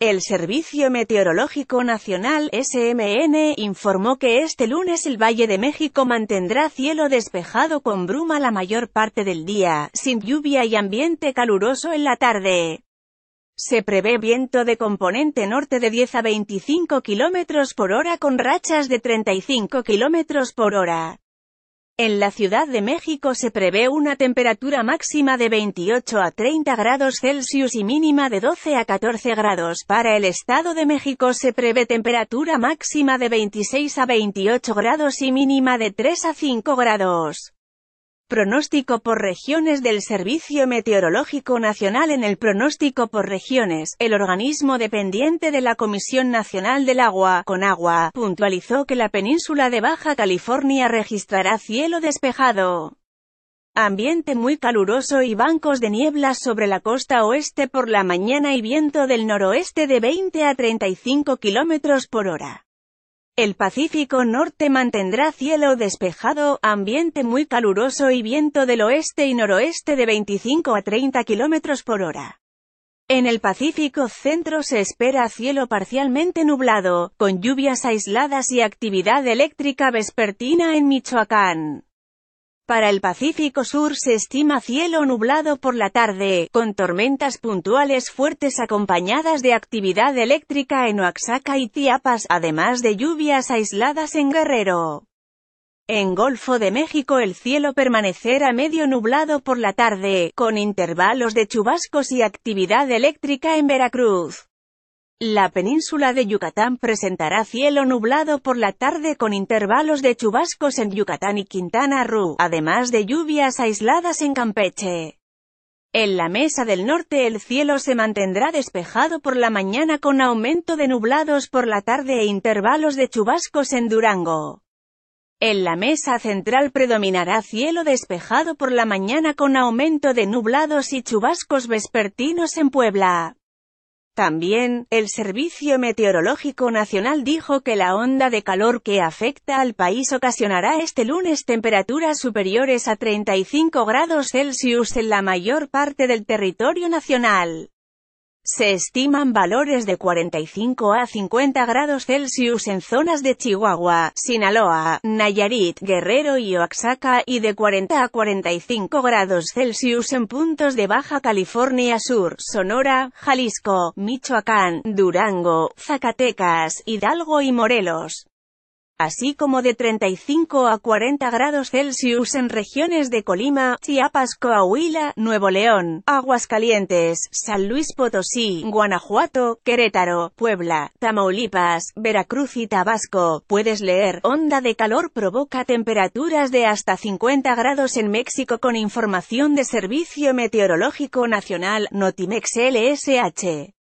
El Servicio Meteorológico Nacional SMN informó que este lunes el Valle de México mantendrá cielo despejado con bruma la mayor parte del día, sin lluvia y ambiente caluroso en la tarde. Se prevé viento de componente norte de 10 a 25 km por hora con rachas de 35 km por hora. En la Ciudad de México se prevé una temperatura máxima de 28 a 30 grados Celsius y mínima de 12 a 14 grados. Para el Estado de México se prevé temperatura máxima de 26 a 28 grados y mínima de 3 a 5 grados. Pronóstico por regiones del Servicio Meteorológico Nacional En el pronóstico por regiones, el organismo dependiente de la Comisión Nacional del Agua, con agua puntualizó que la península de Baja California registrará cielo despejado, ambiente muy caluroso y bancos de niebla sobre la costa oeste por la mañana y viento del noroeste de 20 a 35 km por hora. El Pacífico Norte mantendrá cielo despejado, ambiente muy caluroso y viento del oeste y noroeste de 25 a 30 km por hora. En el Pacífico Centro se espera cielo parcialmente nublado, con lluvias aisladas y actividad eléctrica vespertina en Michoacán. Para el Pacífico Sur se estima cielo nublado por la tarde, con tormentas puntuales fuertes acompañadas de actividad eléctrica en Oaxaca y Chiapas, además de lluvias aisladas en Guerrero. En Golfo de México el cielo permanecerá medio nublado por la tarde, con intervalos de chubascos y actividad eléctrica en Veracruz. La península de Yucatán presentará cielo nublado por la tarde con intervalos de chubascos en Yucatán y Quintana Roo, además de lluvias aisladas en Campeche. En la mesa del norte el cielo se mantendrá despejado por la mañana con aumento de nublados por la tarde e intervalos de chubascos en Durango. En la mesa central predominará cielo despejado por la mañana con aumento de nublados y chubascos vespertinos en Puebla. También, el Servicio Meteorológico Nacional dijo que la onda de calor que afecta al país ocasionará este lunes temperaturas superiores a 35 grados Celsius en la mayor parte del territorio nacional. Se estiman valores de 45 a 50 grados Celsius en zonas de Chihuahua, Sinaloa, Nayarit, Guerrero y Oaxaca y de 40 a 45 grados Celsius en puntos de Baja California Sur, Sonora, Jalisco, Michoacán, Durango, Zacatecas, Hidalgo y Morelos así como de 35 a 40 grados Celsius en regiones de Colima, Chiapas, Coahuila, Nuevo León, Aguascalientes, San Luis Potosí, Guanajuato, Querétaro, Puebla, Tamaulipas, Veracruz y Tabasco. Puedes leer, onda de calor provoca temperaturas de hasta 50 grados en México con información de Servicio Meteorológico Nacional, Notimex LSH.